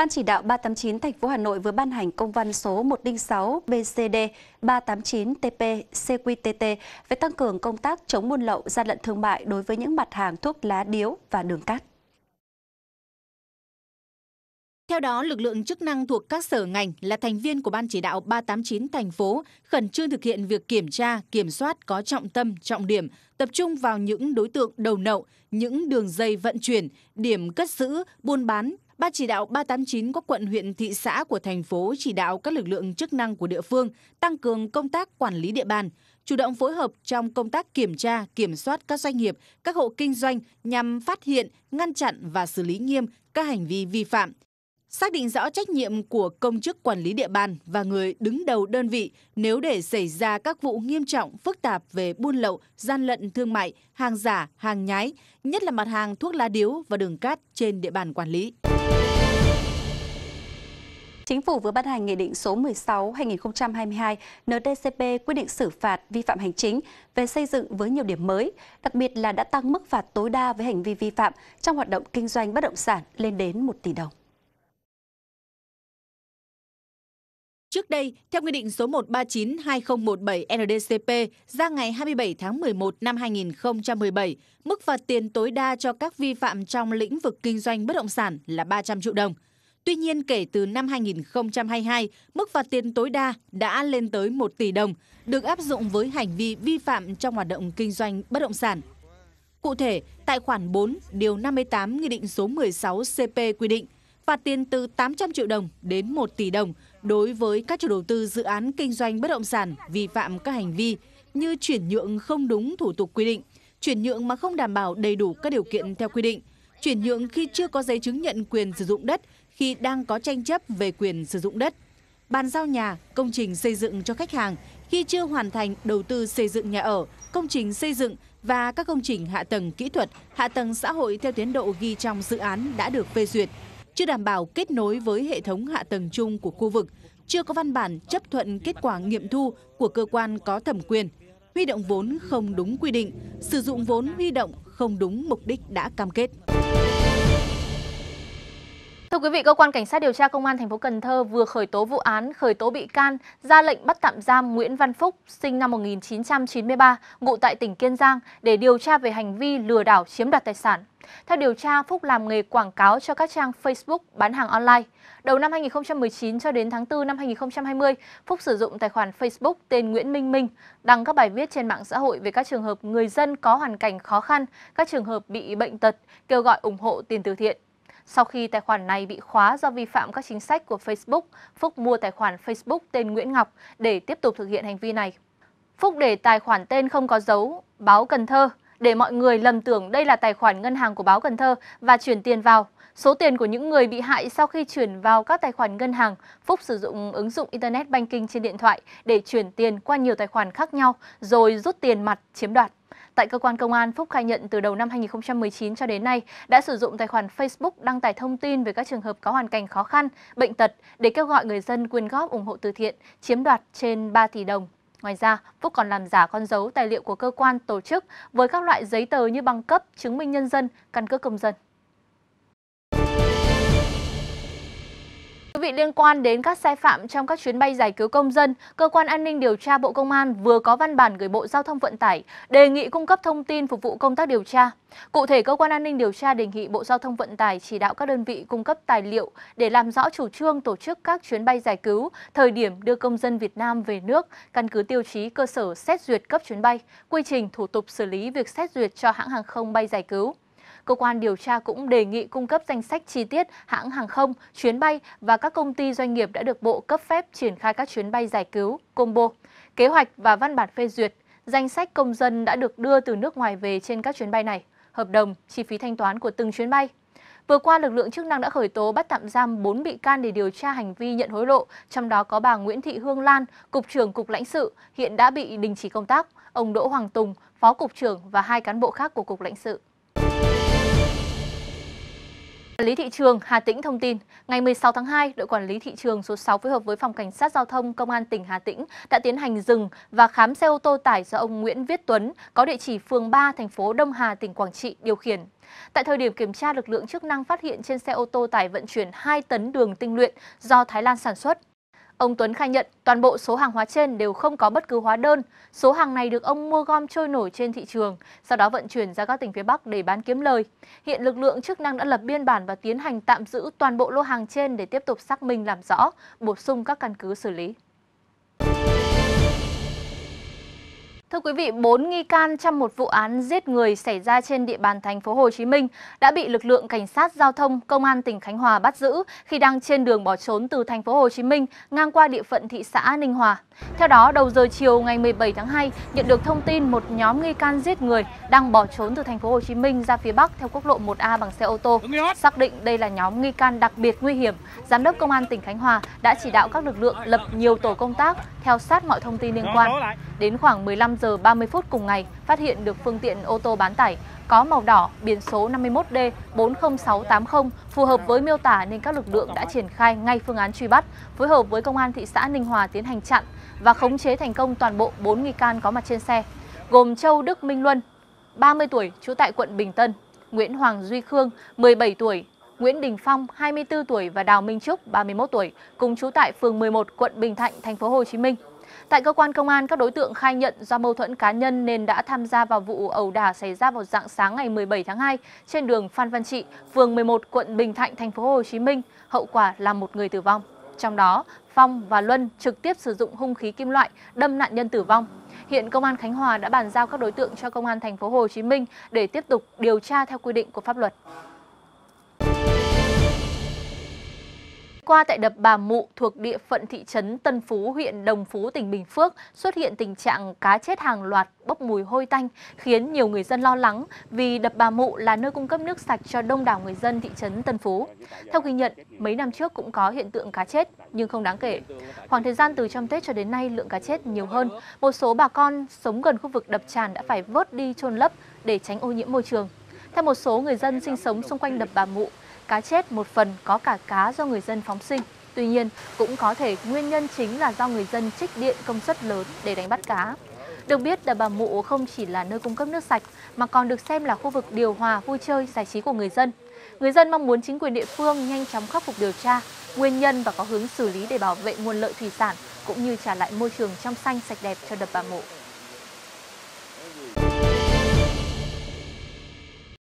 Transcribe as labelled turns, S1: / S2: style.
S1: Ban chỉ đạo 389 thành phố Hà Nội vừa ban hành công văn số 106 BCD 389 TP CQTT về tăng cường công tác chống buôn lậu gian lận thương mại đối với những mặt hàng thuốc lá điếu và đường cát. Theo đó, lực lượng chức năng thuộc các sở ngành là thành viên của Ban chỉ đạo 389 thành phố khẩn trương thực hiện việc kiểm tra, kiểm soát có trọng tâm, trọng điểm, tập trung vào những đối tượng đầu nậu, những đường dây vận chuyển, điểm cất giữ, buôn bán, Ban chỉ đạo 389 các quận huyện thị xã của thành phố chỉ đạo các lực lượng chức năng của địa phương tăng cường công tác quản lý địa bàn, chủ động phối hợp trong công tác kiểm tra, kiểm soát các doanh nghiệp, các hộ kinh doanh nhằm phát hiện, ngăn chặn và xử lý nghiêm các hành vi vi phạm. Xác định rõ trách nhiệm của công chức quản lý địa bàn và người đứng đầu đơn vị nếu để xảy ra các vụ nghiêm trọng, phức tạp về buôn lậu, gian lận thương mại, hàng giả, hàng nhái, nhất là mặt hàng thuốc lá điếu và đường cát trên địa bàn quản lý. Chính phủ vừa ban hành Nghị định số 16-2022 NDCP quy định xử phạt vi phạm hành chính về xây dựng với nhiều điểm mới, đặc biệt là đã tăng mức phạt tối đa với hành vi vi phạm trong hoạt động kinh doanh bất động sản lên đến 1 tỷ đồng. Trước đây, theo Nghị định số 139-2017-NDCP ra ngày 27 tháng 11 năm 2017, mức phạt tiền tối đa cho các vi phạm trong lĩnh vực kinh doanh bất động sản là 300 triệu đồng – Tuy nhiên, kể từ năm 2022, mức phạt tiền tối đa đã lên tới 1 tỷ đồng, được áp dụng với hành vi vi phạm trong hoạt động kinh doanh bất động sản. Cụ thể, tại khoản 4, điều 58 Nghị định số 16 CP quy định, phạt tiền từ 800 triệu đồng đến 1 tỷ đồng đối với các chủ đầu tư dự án kinh doanh bất động sản vi phạm các hành vi như chuyển nhượng không đúng thủ tục quy định, chuyển nhượng mà không đảm bảo đầy đủ các điều kiện theo quy định, chuyển nhượng khi chưa có giấy chứng nhận quyền sử dụng đất khi đang có tranh chấp về quyền sử dụng đất, bàn giao nhà, công trình xây dựng cho khách hàng khi chưa hoàn thành đầu tư xây dựng nhà ở, công trình xây dựng và các công trình hạ tầng kỹ thuật, hạ tầng xã hội theo tiến độ ghi trong dự án đã được phê duyệt, chưa đảm bảo kết nối với hệ thống hạ tầng chung của khu vực, chưa có văn bản chấp thuận kết quả nghiệm thu của cơ quan có thẩm quyền, huy động vốn không đúng quy định, sử dụng vốn huy động không đúng mục đích đã cam kết.
S2: Thưa quý vị, cơ quan cảnh sát điều tra công an thành phố Cần Thơ vừa khởi tố vụ án, khởi tố bị can, ra lệnh bắt tạm giam Nguyễn Văn Phúc, sinh năm 1993, ngụ tại tỉnh Kiên Giang để điều tra về hành vi lừa đảo chiếm đoạt tài sản. Theo điều tra, Phúc làm nghề quảng cáo cho các trang Facebook bán hàng online. Đầu năm 2019 cho đến tháng 4 năm 2020, Phúc sử dụng tài khoản Facebook tên Nguyễn Minh Minh đăng các bài viết trên mạng xã hội về các trường hợp người dân có hoàn cảnh khó khăn, các trường hợp bị bệnh tật, kêu gọi ủng hộ tiền từ thiện. Sau khi tài khoản này bị khóa do vi phạm các chính sách của Facebook, Phúc mua tài khoản Facebook tên Nguyễn Ngọc để tiếp tục thực hiện hành vi này. Phúc để tài khoản tên không có dấu, báo Cần Thơ, để mọi người lầm tưởng đây là tài khoản ngân hàng của báo Cần Thơ và chuyển tiền vào. Số tiền của những người bị hại sau khi chuyển vào các tài khoản ngân hàng, Phúc sử dụng ứng dụng Internet Banking trên điện thoại để chuyển tiền qua nhiều tài khoản khác nhau rồi rút tiền mặt chiếm đoạt. Tại cơ quan công an, Phúc khai nhận từ đầu năm 2019 cho đến nay đã sử dụng tài khoản Facebook đăng tải thông tin về các trường hợp có hoàn cảnh khó khăn, bệnh tật để kêu gọi người dân quyên góp ủng hộ từ thiện, chiếm đoạt trên 3 tỷ đồng. Ngoài ra, Phúc còn làm giả con dấu tài liệu của cơ quan, tổ chức với các loại giấy tờ như bằng cấp, chứng minh nhân dân, căn cước công dân. quý vị, liên quan đến các sai phạm trong các chuyến bay giải cứu công dân, Cơ quan An ninh Điều tra Bộ Công an vừa có văn bản gửi Bộ Giao thông Vận tải đề nghị cung cấp thông tin phục vụ công tác điều tra. Cụ thể, Cơ quan An ninh Điều tra đề nghị Bộ Giao thông Vận tải chỉ đạo các đơn vị cung cấp tài liệu để làm rõ chủ trương tổ chức các chuyến bay giải cứu, thời điểm đưa công dân Việt Nam về nước, căn cứ tiêu chí cơ sở xét duyệt cấp chuyến bay, quy trình thủ tục xử lý việc xét duyệt cho hãng hàng không bay giải cứu. Cơ quan điều tra cũng đề nghị cung cấp danh sách chi tiết hãng hàng không, chuyến bay và các công ty doanh nghiệp đã được Bộ cấp phép triển khai các chuyến bay giải cứu, combo, kế hoạch và văn bản phê duyệt, danh sách công dân đã được đưa từ nước ngoài về trên các chuyến bay này, hợp đồng, chi phí thanh toán của từng chuyến bay. Vừa qua, lực lượng chức năng đã khởi tố bắt tạm giam 4 bị can để điều tra hành vi nhận hối lộ, trong đó có bà Nguyễn Thị Hương Lan, Cục trưởng Cục lãnh sự, hiện đã bị đình chỉ công tác, ông Đỗ Hoàng Tùng, Phó Cục trưởng và hai cán bộ khác của Cục lãnh sự. Lý thị trường Hà Tĩnh thông tin, ngày 16 tháng 2, đội quản lý thị trường số 6 phối hợp với phòng cảnh sát giao thông công an tỉnh Hà Tĩnh đã tiến hành dừng và khám xe ô tô tải do ông Nguyễn Viết Tuấn có địa chỉ phường 3 thành phố Đông Hà tỉnh Quảng Trị điều khiển. Tại thời điểm kiểm tra, lực lượng chức năng phát hiện trên xe ô tô tải vận chuyển 2 tấn đường tinh luyện do Thái Lan sản xuất. Ông Tuấn khai nhận toàn bộ số hàng hóa trên đều không có bất cứ hóa đơn. Số hàng này được ông mua gom trôi nổi trên thị trường, sau đó vận chuyển ra các tỉnh phía Bắc để bán kiếm lời. Hiện lực lượng chức năng đã lập biên bản và tiến hành tạm giữ toàn bộ lô hàng trên để tiếp tục xác minh làm rõ, bổ sung các căn cứ xử lý. thưa quý vị, 4 nghi can trong một vụ án giết người xảy ra trên địa bàn thành phố Hồ Chí Minh đã bị lực lượng cảnh sát giao thông công an tỉnh Khánh Hòa bắt giữ khi đang trên đường bỏ trốn từ thành phố Hồ Chí Minh ngang qua địa phận thị xã Ninh Hòa. Theo đó, đầu giờ chiều ngày 17 tháng 2, nhận được thông tin một nhóm nghi can giết người đang bỏ trốn từ thành phố Hồ Chí Minh ra phía Bắc theo quốc lộ 1A bằng xe ô tô. Xác định đây là nhóm nghi can đặc biệt nguy hiểm, giám đốc công an tỉnh Khánh Hòa đã chỉ đạo các lực lượng lập nhiều tổ công tác theo sát mọi thông tin liên quan. Đến khoảng 15 giờ 30 phút cùng ngày, phát hiện được phương tiện ô tô bán tải có màu đỏ biển số 51D 40680 phù hợp với miêu tả nên các lực lượng đã triển khai ngay phương án truy bắt, phối hợp với công an thị xã Ninh Hòa tiến hành chặn và khống chế thành công toàn bộ 4 nghi can có mặt trên xe, gồm Châu Đức Minh Luân, 30 tuổi, trú tại quận Bình Tân, Nguyễn Hoàng Duy Khương, 17 tuổi, Nguyễn Đình Phong, 24 tuổi và Đào Minh Trúc, 31 tuổi, cùng trú tại phường 11, quận Bình Thạnh, thành phố Hồ Chí Minh. Tại cơ quan công an, các đối tượng khai nhận do mâu thuẫn cá nhân nên đã tham gia vào vụ ẩu đả xảy ra vào dạng sáng ngày 17 tháng 2 trên đường Phan Văn Trị, phường 11, quận Bình Thạnh, thành phố Hồ Chí Minh. Hậu quả là một người tử vong. Trong đó, Phong và Luân trực tiếp sử dụng hung khí kim loại đâm nạn nhân tử vong. Hiện công an Khánh Hòa đã bàn giao các đối tượng cho công an thành phố Hồ Chí Minh để tiếp tục điều tra theo quy định của pháp luật. qua, tại đập Bà Mụ thuộc địa phận thị trấn Tân Phú, huyện Đồng Phú, tỉnh Bình Phước xuất hiện tình trạng cá chết hàng loạt bốc mùi hôi tanh, khiến nhiều người dân lo lắng vì đập Bà Mụ là nơi cung cấp nước sạch cho đông đảo người dân thị trấn Tân Phú. Theo ghi nhận, mấy năm trước cũng có hiện tượng cá chết nhưng không đáng kể. Khoảng thời gian từ trong Tết cho đến nay lượng cá chết nhiều hơn. Một số bà con sống gần khu vực đập tràn đã phải vớt đi chôn lấp để tránh ô nhiễm môi trường. Theo một số người dân sinh sống xung quanh đập Bà Mụ, cá chết một phần có cả cá do người dân phóng sinh. Tuy nhiên, cũng có thể nguyên nhân chính là do người dân trích điện công suất lớn để đánh bắt cá. Được biết, đập Bà Mụ không chỉ là nơi cung cấp nước sạch, mà còn được xem là khu vực điều hòa, vui chơi, giải trí của người dân. Người dân mong muốn chính quyền địa phương nhanh chóng khắc phục điều tra, nguyên nhân và có hướng xử lý để bảo vệ nguồn lợi thủy sản, cũng như trả lại môi trường trong xanh sạch đẹp cho đập Bà Mụ.